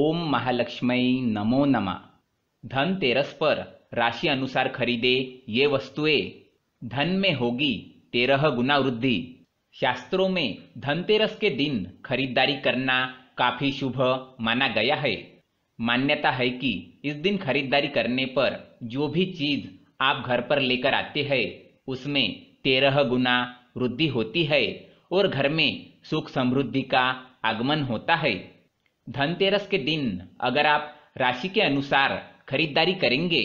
ओम મહાલક્ષ્મી नमो નમા धनतेरस पर राशि अनुसार खरीदे ये वस्तुएं धन में होगी तेरह गुना वृद्धि शास्त्रों में धनतेरस के दिन खरीदारी करना काफी शुभ माना गया है मान्यता है कि इस दिन खरीदारी करने पर जो भी चीज आप घर पर लेकर आते हैं उसमें तेरह गुना वृद्धि होती है और घर में सुख समृद्धि का आगमन होता है धनतेरस के दिन अगर आप राशि के अनुसार खरीदारी करेंगे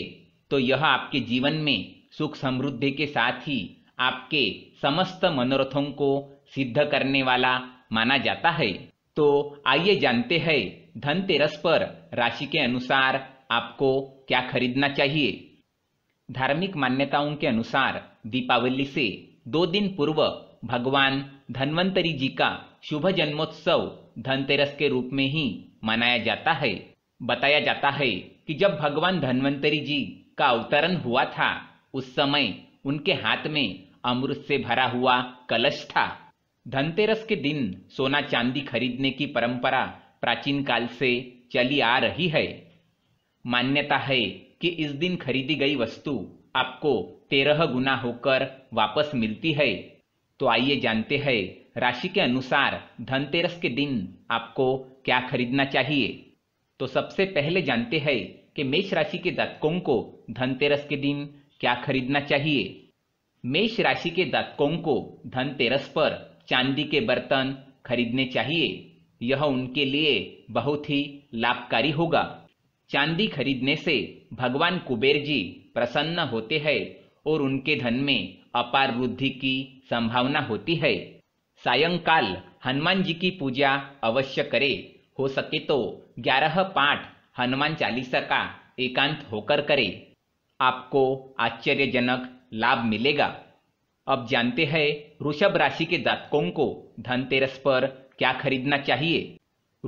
तो यह आपके जीवन में सुख समृद्धि के साथ ही आपके समस्त मनोरथों को सिद्ध करने वाला माना जाता है तो आइए जानते हैं धनतेरस पर राशि के अनुसार आपको क्या खरीदना चाहिए धार्मिक मान्यताओं के अनुसार दीपावली से दो दिन पूर्व भगवान धन्वंतरी जी का शुभ जन्मोत्सव धनतेरस के रूप में ही मनाया जाता है बताया जाता है कि जब भगवान धन्वंतरी जी का अवतरण हुआ था उस समय उनके हाथ में अमृत से भरा हुआ कलश था धनतेरस के दिन सोना चांदी खरीदने की परंपरा प्राचीन काल से चली आ रही है मान्यता है कि इस दिन खरीदी गई वस्तु आपको तेरह गुना होकर वापस मिलती है तो आइए जानते हैं राशि के अनुसार धनतेरस के दिन आपको क्या खरीदना चाहिए तो सबसे पहले जानते हैं कि मेष राशि के दत्कों को धनतेरस के दिन क्या खरीदना चाहिए मेष राशि के दत्कों को धनतेरस पर चांदी के बर्तन खरीदने चाहिए यह उनके लिए बहुत ही लाभकारी होगा चांदी खरीदने से भगवान कुबेर जी प्रसन्न होते हैं और उनके धन में अपार वृद्धि की संभावना होती है सायंकाल हनुमान जी की पूजा अवश्य करें हो सके तो ग्यारह पाठ हनुमान चालीसा का एकांत होकर करें आपको आश्चर्यजनक लाभ मिलेगा अब जानते हैं ऋषभ राशि के जातकों को धनतेरस पर क्या खरीदना चाहिए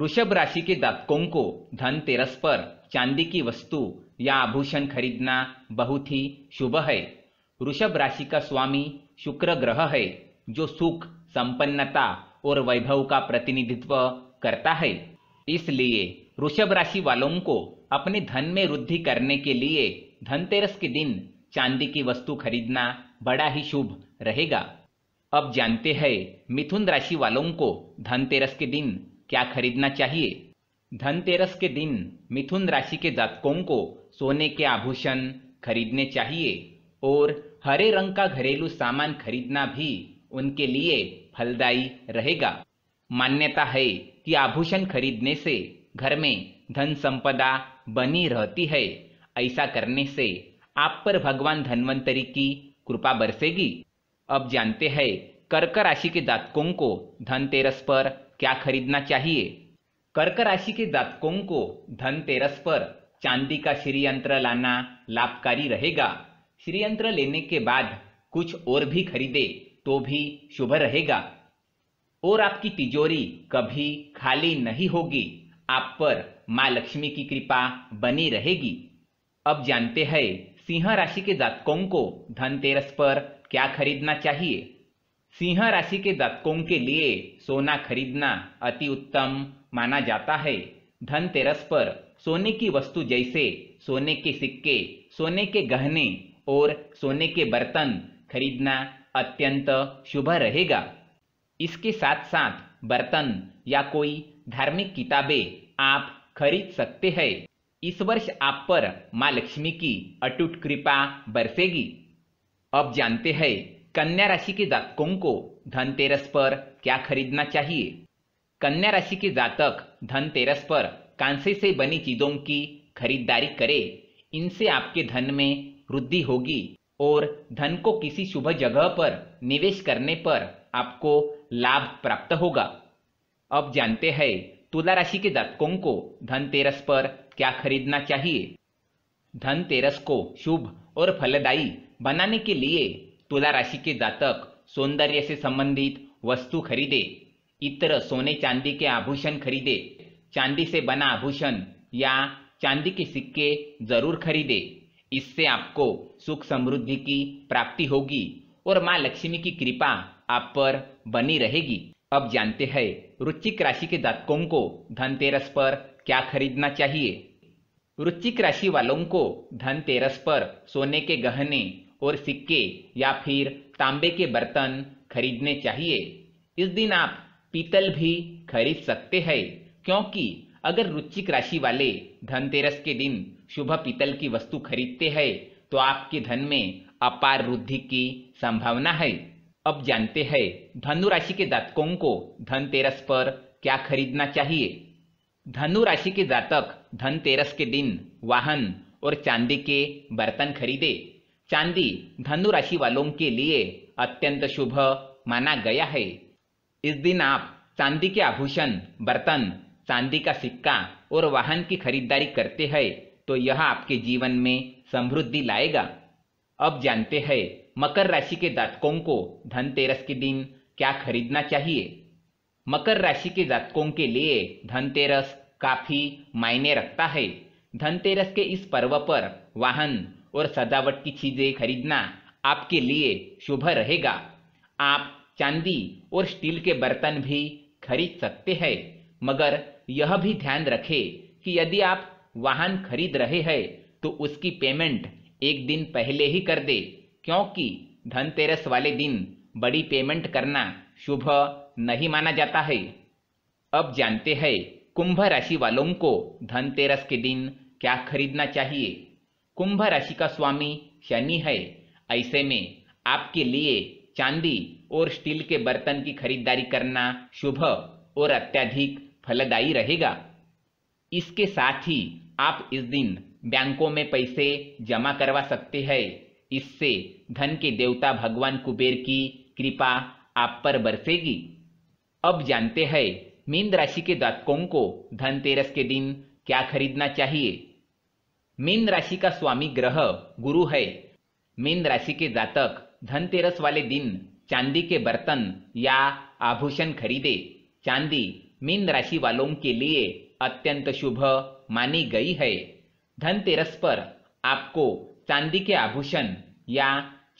ऋषभ राशि के जातकों को धनतेरस पर चांदी की वस्तु या आभूषण खरीदना बहुत ही शुभ है वृषभ राशि का स्वामी शुक्र ग्रह है जो सुख संपन्नता और वैभव का प्रतिनिधित्व करता है इसलिए वृषभ राशि वालों को अपने धन में वृद्धि करने के लिए धनतेरस के दिन चांदी की वस्तु खरीदना बड़ा ही शुभ रहेगा अब जानते हैं मिथुन राशि वालों को धनतेरस के दिन क्या खरीदना चाहिए धनतेरस के दिन मिथुन राशि के जातकों को सोने के आभूषण खरीदने चाहिए और हरे रंग का घरेलू सामान खरीदना भी उनके लिए फलदायी रहेगा मान्यता है कि आभूषण खरीदने से घर में धन संपदा बनी रहती है ऐसा करने से आप पर भगवान धनवंतरी की कृपा बरसेगी अब जानते हैं कर्क राशि के दातकों को धनतेरस पर क्या खरीदना चाहिए कर्क राशि के दातकों को धनतेरस पर चांदी का श्रीयंत्र लाना लाभकारी रहेगा श्रीयंत्र लेने के बाद कुछ और भी खरीदे तो भी शुभ रहेगा और आपकी तिजोरी कभी खाली नहीं होगी आप पर माँ लक्ष्मी की कृपा बनी रहेगी अब जानते हैं सिंह राशि के जातकों को धनतेरस पर क्या खरीदना चाहिए सिंह राशि के जातकों के लिए सोना खरीदना अति उत्तम माना जाता है धनतेरस पर सोने की वस्तु जैसे सोने के सिक्के सोने के गहने और सोने के बर्तन खरीदना अत्यंत शुभ रहेगा इसके साथ साथ बर्तन या कोई धार्मिक किताबें आप खरीद सकते हैं इस वर्ष आप पर माँ लक्ष्मी की अटूट कृपा बरसेगी अब जानते हैं कन्या राशि के जातकों को धनतेरस पर क्या खरीदना चाहिए कन्या राशि के जातक धनतेरस पर कांसे से बनी चीजों की खरीदारी करें इनसे आपके धन में वृद्धि होगी और धन को किसी शुभ जगह पर निवेश करने पर आपको लाभ प्राप्त होगा अब जानते हैं तुला राशि के जातकों को धनतेरस पर क्या खरीदना चाहिए धनतेरस को शुभ और फलदायी बनाने के लिए तुला राशि के जातक सौंदर्य से संबंधित वस्तु खरीदे इत्र सोने चांदी के आभूषण खरीदे चांदी से बना आभूषण या चांदी के सिक्के जरूर खरीदे इससे आपको सुख समृद्धि की प्राप्ति होगी और माँ लक्ष्मी की कृपा आप पर बनी रहेगी अब जानते हैं रुचिक राशि के जातकों को धनतेरस पर क्या खरीदना चाहिए रुचिक राशि वालों को धनतेरस पर सोने के गहने और सिक्के या फिर तांबे के बर्तन खरीदने चाहिए इस दिन आप पीतल भी खरीद सकते हैं क्योंकि अगर रुचिक राशि वाले धनतेरस के दिन शुभ पीतल की वस्तु खरीदते हैं तो आपके धन में अपार वृद्धि की संभावना है अब जानते हैं धनु राशि के जातकों को धनतेरस पर क्या खरीदना चाहिए धनु राशि के जातक धनतेरस के दिन वाहन और चांदी के बर्तन खरीदे चांदी धनु राशि वालों के लिए अत्यंत शुभ माना गया है इस दिन आप चांदी के आभूषण बर्तन चांदी का सिक्का और वाहन की खरीदारी करते हैं तो यह आपके जीवन में समृद्धि लाएगा अब जानते हैं मकर राशि के जातकों को धनतेरस के दिन क्या खरीदना चाहिए मकर राशि के जातकों के लिए धनतेरस काफी मायने रखता है धनतेरस के इस पर्व पर वाहन और सजावट की चीजें खरीदना आपके लिए शुभ रहेगा आप चांदी और स्टील के बर्तन भी खरीद सकते हैं मगर यह भी ध्यान रखें कि यदि आप वाहन खरीद रहे हैं तो उसकी पेमेंट एक दिन पहले ही कर दे क्योंकि धनतेरस वाले दिन बड़ी पेमेंट करना शुभ नहीं माना जाता है अब जानते हैं कुंभ राशि वालों को धनतेरस के दिन क्या खरीदना चाहिए कुंभ राशि का स्वामी शनि है ऐसे में आपके लिए चांदी और स्टील के बर्तन की खरीदारी करना शुभ और अत्यधिक फलदायी रहेगा इसके साथ ही आप इस दिन बैंकों में पैसे जमा करवा सकते हैं इससे धन के देवता भगवान कुबेर की कृपा आप पर बरसेगी अब जानते हैं मीन राशि के दातकों को धनतेरस के दिन क्या खरीदना चाहिए मीन राशि का स्वामी ग्रह गुरु है मीन राशि के जातक धनतेरस वाले दिन चांदी के बर्तन या आभूषण खरीदे चांदी मीन राशि वालों के लिए अत्यंत शुभ मानी गई है धनतेरस पर आपको चांदी के आभूषण या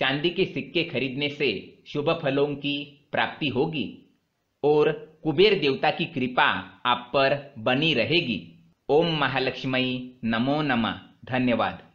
चांदी के सिक्के खरीदने से शुभ फलों की प्राप्ति होगी और कुबेर देवता की कृपा आप पर बनी रहेगी ओम महालक्ष्मी नमो नमः धन्यवाद